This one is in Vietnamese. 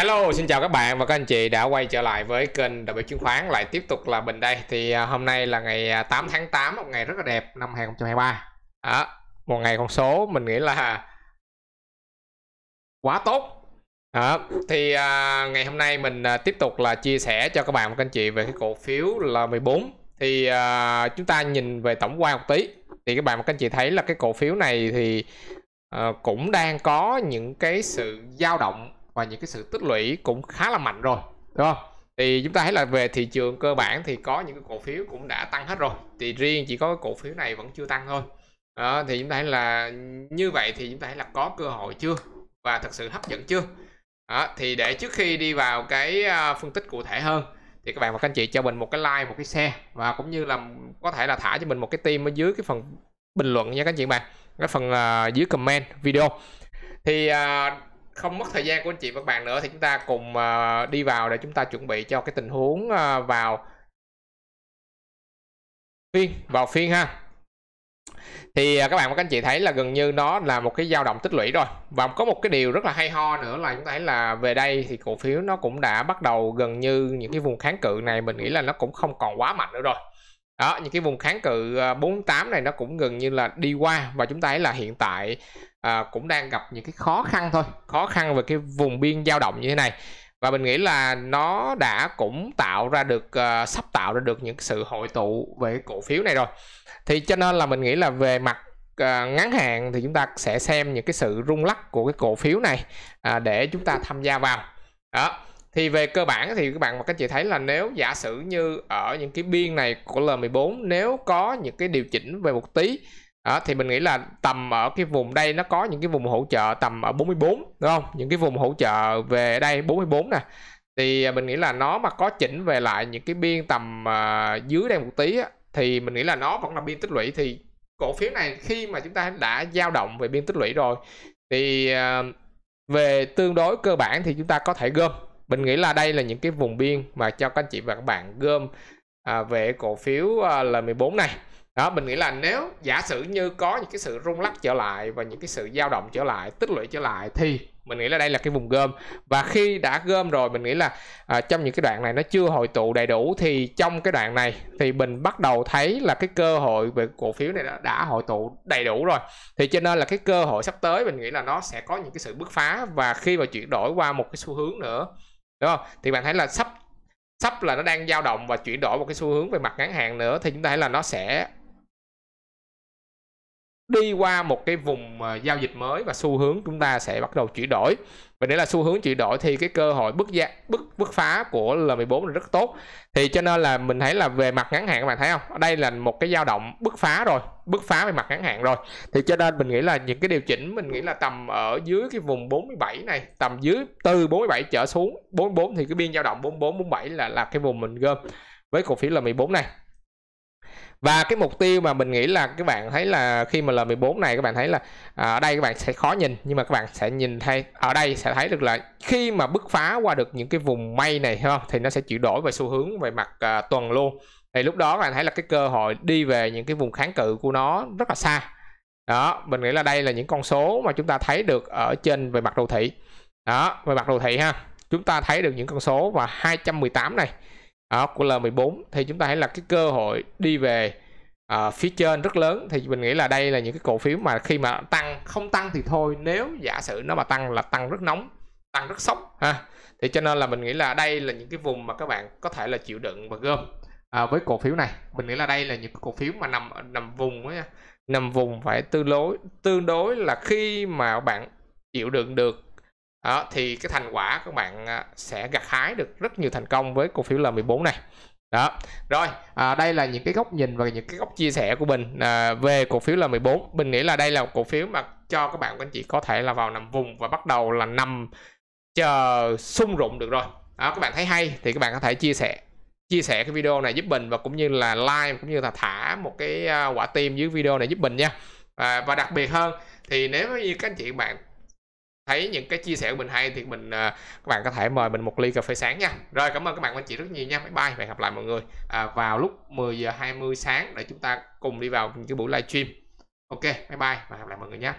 Hello, xin chào các bạn và các anh chị đã quay trở lại với kênh đầu biệt chứng khoán lại tiếp tục là Bình đây thì à, hôm nay là ngày 8 à, tháng 8 một ngày rất là đẹp năm 2023 đó, một ngày con số mình nghĩ là quá tốt đó, thì à, ngày hôm nay mình à, tiếp tục là chia sẻ cho các bạn và các anh chị về cái cổ phiếu là 14 thì à, chúng ta nhìn về tổng quan một tí thì các bạn và các anh chị thấy là cái cổ phiếu này thì à, cũng đang có những cái sự dao động và những cái sự tích lũy cũng khá là mạnh rồi đúng không thì chúng ta thấy là về thị trường cơ bản thì có những cái cổ phiếu cũng đã tăng hết rồi thì riêng chỉ có cổ phiếu này vẫn chưa tăng thôi đó, thì chúng ta thấy là như vậy thì chúng ta thấy là có cơ hội chưa và thật sự hấp dẫn chưa đó, thì để trước khi đi vào cái à, phân tích cụ thể hơn thì các bạn và các anh chị cho mình một cái like một cái share và cũng như là có thể là thả cho mình một cái tim ở dưới cái phần bình luận nha các anh chị bạn cái phần uh, dưới comment video thì uh, không mất thời gian của anh chị và các bạn nữa thì chúng ta cùng uh, đi vào để chúng ta chuẩn bị cho cái tình huống uh, vào phiên vào phiên ha thì ờ, các bạn và các anh chị thấy là gần như nó là một cái dao động tích lũy rồi và có một cái điều rất là hay ho nữa là chúng ta thấy là về đây thì cổ phiếu nó cũng đã bắt đầu gần như những cái vùng kháng cự này mình nghĩ là nó cũng không còn quá mạnh nữa rồi đó những cái vùng kháng cự 48 à, này nó cũng gần như là đi qua và chúng ta thấy là hiện tại à, cũng đang gặp những cái khó khăn thôi khó khăn về cái vùng biên dao động như thế này và mình nghĩ là nó đã cũng tạo ra được uh, sắp tạo ra được những sự hội tụ về cổ phiếu này rồi thì cho nên là mình nghĩ là về mặt À, ngắn hạn thì chúng ta sẽ xem những cái sự rung lắc của cái cổ phiếu này à, để chúng ta tham gia vào đó thì về cơ bản thì các bạn và các chị thấy là nếu giả sử như ở những cái biên này của L14 nếu có những cái điều chỉnh về một tí đó, thì mình nghĩ là tầm ở cái vùng đây nó có những cái vùng hỗ trợ tầm ở 44 đúng không những cái vùng hỗ trợ về đây 44 nè thì à, mình nghĩ là nó mà có chỉnh về lại những cái biên tầm uh, dưới đây một tí á, thì mình nghĩ là nó vẫn là biên tích lũy thì cổ phiếu này khi mà chúng ta đã dao động về biên tích lũy rồi thì uh, về tương đối cơ bản thì chúng ta có thể gom mình nghĩ là đây là những cái vùng biên mà cho các anh chị và các bạn gom à, về cổ phiếu à, là 14 này đó mình nghĩ là nếu giả sử như có những cái sự rung lắc trở lại và những cái sự dao động trở lại tích lũy trở lại thì mình nghĩ là đây là cái vùng gom và khi đã gom rồi mình nghĩ là à, trong những cái đoạn này nó chưa hội tụ đầy đủ thì trong cái đoạn này thì mình bắt đầu thấy là cái cơ hội về cổ phiếu này đã, đã hội tụ đầy đủ rồi thì cho nên là cái cơ hội sắp tới mình nghĩ là nó sẽ có những cái sự bứt phá và khi mà chuyển đổi qua một cái xu hướng nữa đúng không thì bạn thấy là sắp sắp là nó đang dao động và chuyển đổi một cái xu hướng về mặt ngắn hạn nữa thì chúng ta thấy là nó sẽ đi qua một cái vùng ờ, giao dịch mới và xu hướng chúng ta sẽ bắt đầu chuyển đổi và để là xu hướng chuyển đổi thì cái cơ hội bứt giá bứt bứt phá của L14 là rất tốt thì cho nên là mình thấy là về mặt ngắn hạn các bạn thấy không đây là một cái dao động bứt phá rồi bứt phá về mặt ngắn hạn rồi thì cho nên mình nghĩ là những cái điều chỉnh mình nghĩ là tầm ở dưới cái vùng 47 này tầm dưới từ 47 trở xuống 44 thì cái biên dao động 44 47 là là cái vùng mình gom với cổ phiếu là 14 này và cái mục tiêu mà mình nghĩ là các bạn thấy là khi mà L14 này các bạn thấy là à, ở đây các bạn sẽ khó nhìn nhưng mà các bạn sẽ nhìn thấy ở đây sẽ thấy được là khi mà bứt phá qua được những cái vùng mây này không thì nó sẽ chuyển đổi về xu hướng về mặt à, tuần luôn thì lúc đó các bạn thấy là cái cơ hội đi về những cái vùng kháng cự của nó rất là xa đó mình nghĩ là đây là những con số mà chúng ta thấy được ở trên về mặt đồ thị đó về mặt đồ thị ha chúng ta thấy được những con số và 218 này đó, của L14 thì chúng ta hãy là cái cơ hội đi về uh, phía trên rất lớn thì mình nghĩ là đây là những cái cổ phiếu mà khi mà tăng không tăng thì thôi nếu giả sử nó mà tăng là tăng rất nóng tăng rất sốc ha thì cho nên là mình nghĩ là đây là những cái vùng mà các bạn có thể là chịu đựng và gom à, với cổ phiếu này mình nghĩ là đây là những cổ phiếu mà nằm nằm vùng đó nằm vùng phải tương đối tương đối là khi mà bạn chịu đựng được đó, thì cái thành quả các bạn à, sẽ gặt hái được rất nhiều thành công với cổ phiếu L14 này đó rồi à, đây là những cái góc nhìn và những cái góc chia sẻ của mình à, về cổ phiếu L14 mình nghĩ là đây là một cổ phiếu mà cho các bạn các anh chị có thể là vào nằm vùng và bắt đầu là nằm chờ sung rụng được rồi đó, các bạn thấy hay thì các bạn có thể chia sẻ chia sẻ cái video này giúp mình và cũng như là like cũng như là thả một cái à, quả tim dưới video này giúp mình nha à, và đặc biệt hơn thì nếu như các anh chị bạn thấy những cái chia sẻ của mình hay thì mình à, các bạn có thể mời mình một ly cà phê sáng nha rồi cảm ơn các bạn anh chị rất nhiều nha bye bye và hẹn gặp lại mọi người à, vào lúc 10 giờ 20 sáng để chúng ta cùng đi vào những cái buổi livestream ok bye bye và hẹn gặp lại mọi người nhé